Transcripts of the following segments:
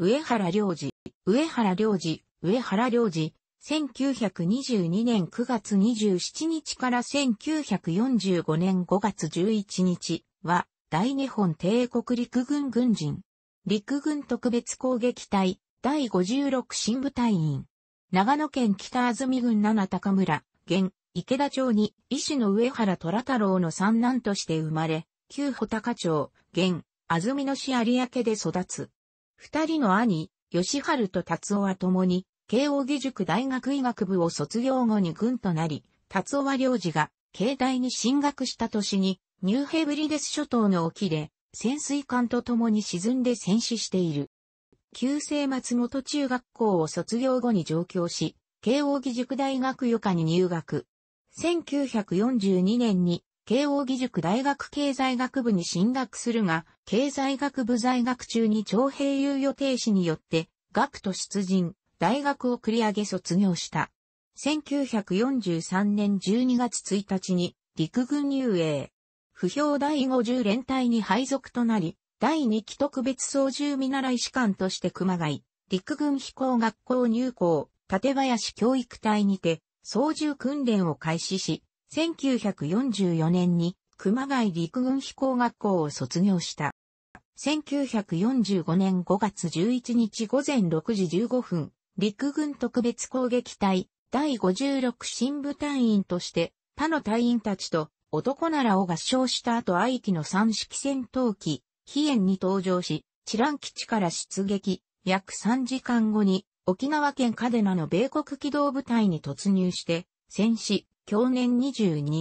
上原良二、上原良二、上原良二、1922年9月27日から1945年5月11日は、大日本帝国陸軍軍人、陸軍特別攻撃隊、第56新部隊員、長野県北安住郡七高村、現、池田町に、医師の上原虎太郎の三男として生まれ、旧穂高町、現、安住の市有明で育つ。二人の兄、吉春と達夫は共に、慶応義塾大学医学部を卒業後に軍となり、達夫は領事が、慶大に進学した年に、ニューヘブリデス諸島の沖で、潜水艦と共に沈んで戦死している。旧制松本中学校を卒業後に上京し、慶応義塾大学予科に入学。1942年に慶応義塾大学経済学部に進学するが、経済学部在学中に徴兵猶予停止によって、学徒出陣、大学を繰り上げ卒業した。1943年12月1日に陸軍入営。不評第50連隊に配属となり、第2期特別操縦見習い士官として熊谷、陸軍飛行学校入校、館林教育隊にて、操縦訓練を開始し、1944年に熊谷陸軍飛行学校を卒業した。1945年5月11日午前6時15分、陸軍特別攻撃隊第56新部隊員として他の隊員たちと男ならを合唱した後愛機の三式戦闘機、飛燕に登場し、チラン基地から出撃、約3時間後に沖縄県カデナの米国機動部隊に突入して、戦死、享年22。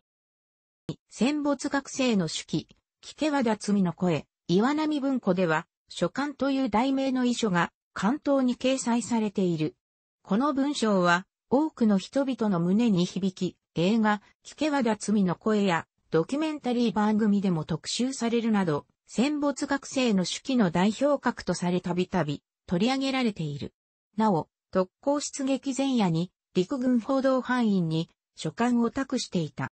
戦没学生の手記、聞け和田罪の声、岩波文庫では、書簡という題名の遺書が、関東に掲載されている。この文章は、多くの人々の胸に響き、映画、聞け和田罪の声や、ドキュメンタリー番組でも特集されるなど、戦没学生の手記の代表格とされたびたび、取り上げられている。なお、特攻出撃前夜に、陸軍報道範囲に書簡を託していた。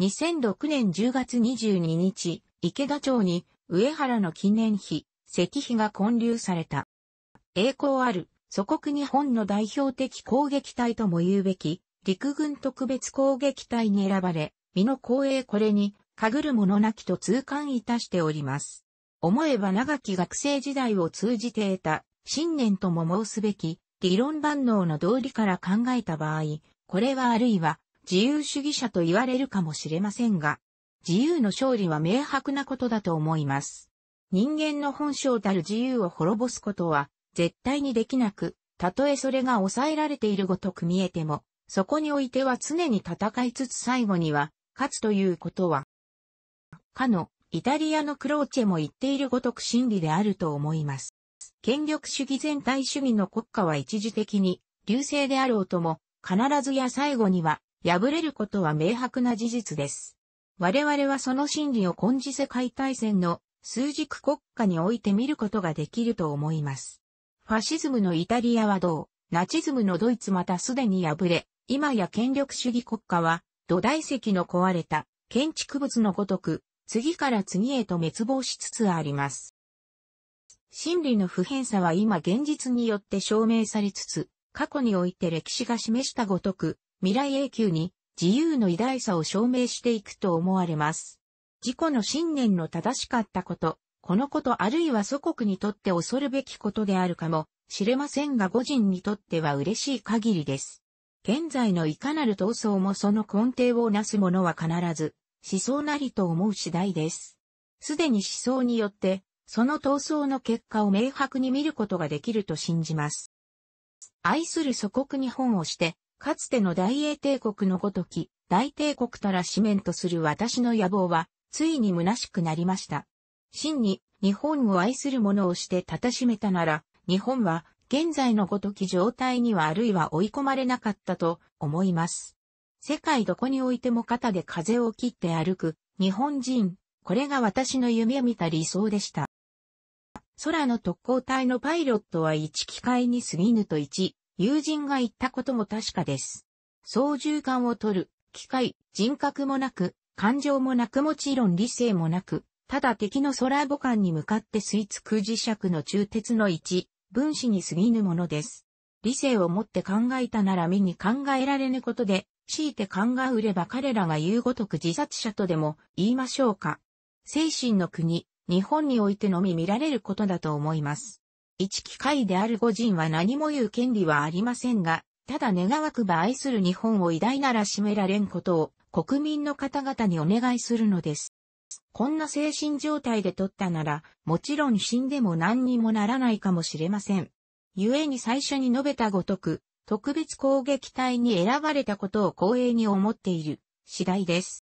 2006年10月22日、池田町に上原の記念碑、石碑が建立された。栄光ある祖国日本の代表的攻撃隊とも言うべき陸軍特別攻撃隊に選ばれ、身の光栄これに、かぐるものなきと痛感いたしております。思えば長き学生時代を通じて得た、信念とも申すべき、理論万能の道理から考えた場合、これはあるいは自由主義者と言われるかもしれませんが、自由の勝利は明白なことだと思います。人間の本性たる自由を滅ぼすことは絶対にできなく、たとえそれが抑えられているごとく見えても、そこにおいては常に戦いつつ最後には勝つということは、かのイタリアのクローチェも言っているごとく真理であると思います。権力主義全体主義の国家は一時的に流星であろうとも必ずや最後には、破れることは明白な事実です。我々はその真理を今次世界大戦の数軸国家において見ることができると思います。ファシズムのイタリアはどう、ナチズムのドイツまたすでに破れ、今や権力主義国家は土台石の壊れた建築物のごとく、次から次へと滅亡しつつあります。真理の不変さは今現実によって証明されつつ過去において歴史が示したごとく、未来永久に自由の偉大さを証明していくと思われます。自己の信念の正しかったこと、このことあるいは祖国にとって恐るべきことであるかもしれませんが個人にとっては嬉しい限りです。現在のいかなる闘争もその根底をなすものは必ず思想なりと思う次第です。すでに思想によってその闘争の結果を明白に見ることができると信じます。愛する祖国日本をして、かつての大英帝国のごとき、大帝国たら四面とする私の野望は、ついに虚しくなりました。真に、日本を愛する者をしてたたしめたなら、日本は、現在のごとき状態にはあるいは追い込まれなかったと思います。世界どこにおいても肩で風を切って歩く、日本人、これが私の夢見た理想でした。空の特攻隊のパイロットは一機械に過ぎぬと一、友人が言ったことも確かです。操縦桿を取る、機械、人格もなく、感情もなくもちろん理性もなく、ただ敵の空母艦に向かって吸い付く磁石の中鉄の一、分子に過ぎぬものです。理性を持って考えたなら目に考えられぬことで、強いて考えれば彼らが言うごとく自殺者とでも言いましょうか。精神の国、日本においてのみ見られることだと思います。一機会である五人は何も言う権利はありませんが、ただ願わくば愛する日本を偉大なら占められんことを国民の方々にお願いするのです。こんな精神状態で取ったなら、もちろん死んでも何にもならないかもしれません。故に最初に述べたごとく、特別攻撃隊に選ばれたことを光栄に思っている次第です。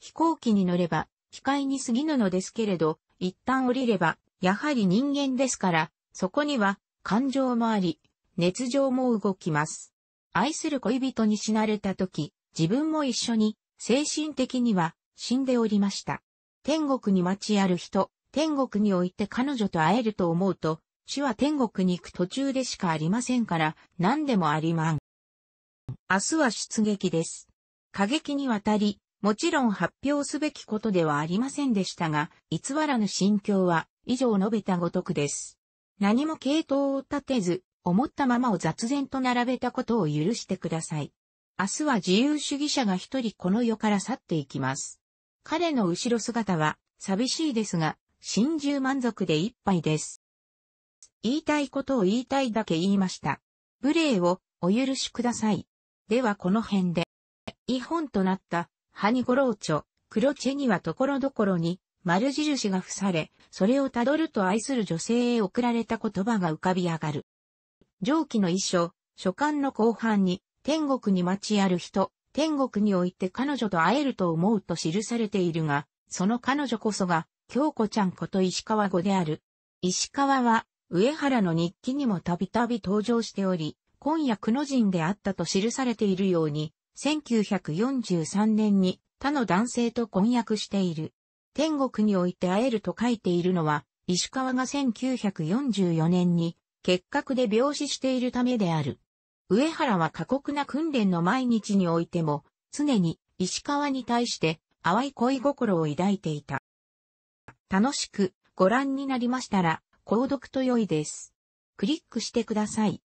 飛行機に乗れば機械に過ぎぬのですけれど、一旦降りれば、やはり人間ですから、そこには、感情もあり、熱情も動きます。愛する恋人に死なれた時、自分も一緒に、精神的には、死んでおりました。天国に待ちある人、天国において彼女と会えると思うと、死は天国に行く途中でしかありませんから、何でもありまん。明日は出撃です。過激にわたり、もちろん発表すべきことではありませんでしたが、偽らぬ心境は、以上述べたごとくです。何も系統を立てず、思ったままを雑然と並べたことを許してください。明日は自由主義者が一人この世から去っていきます。彼の後ろ姿は寂しいですが、心中満足で一杯です。言いたいことを言いたいだけ言いました。無礼をお許しください。ではこの辺で、違本となったハニゴローチョ、黒チェにはところどころに丸印が付され、それをたどると愛する女性へ送られた言葉が浮かび上がる。上記の遺書、書簡の後半に、天国に待ちある人、天国において彼女と会えると思うと記されているが、その彼女こそが、京子ちゃんこと石川語である。石川は、上原の日記にもたびたび登場しており、今夜くの人であったと記されているように、1943年に他の男性と婚約している。天国において会えると書いているのは、石川が1944年に結核で病死しているためである。上原は過酷な訓練の毎日においても、常に石川に対して淡い恋心を抱いていた。楽しくご覧になりましたら、購読と良いです。クリックしてください。